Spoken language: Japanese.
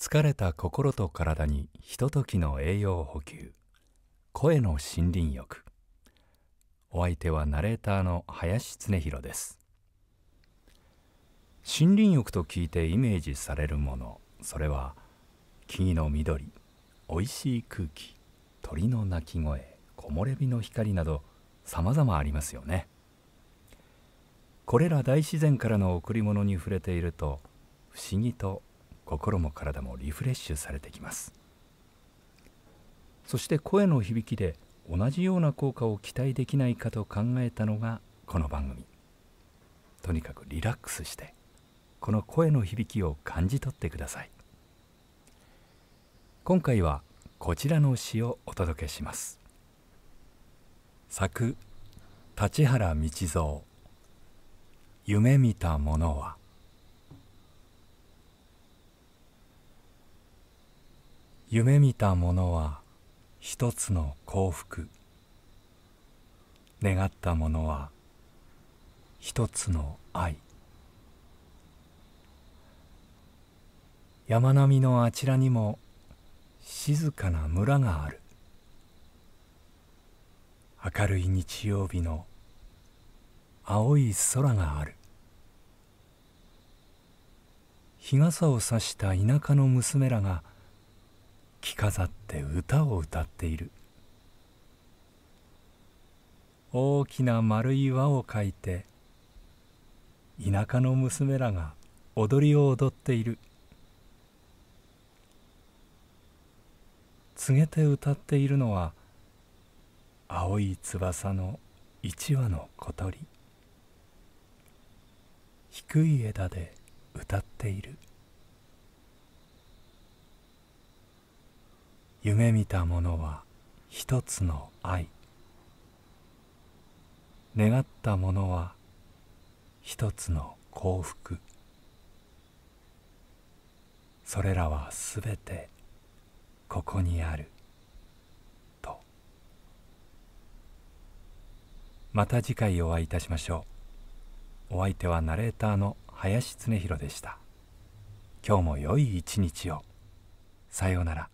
疲れた心と体にひとときの栄養補給声の森林浴お相手はナレーターの林恒博です森林浴と聞いてイメージされるものそれは木々の緑おいしい空気鳥の鳴き声木漏れ日の光などさまざまありますよねこれら大自然からの贈り物に触れていると不思議と心も体もリフレッシュされてきますそして声の響きで同じような効果を期待できないかと考えたのがこの番組とにかくリラックスしてこの声の響きを感じ取ってください今回はこちらの詩をお届けします作立原道蔵夢見たものは夢見たものは一つの幸福願ったものは一つの愛山並みのあちらにも静かな村がある明るい日曜日の青い空がある日傘をさした田舎の娘らが着飾って歌を歌っている大きな丸い輪を描いて田舎の娘らが踊りを踊っている告げて歌っているのは青い翼の一羽の小鳥低い枝で歌っている。夢見たものは一つの愛願ったものは一つの幸福それらはすべてここにあるとまた次回お会いいたしましょうお相手はナレーターの林恒弘でした今日も良い一日をさようなら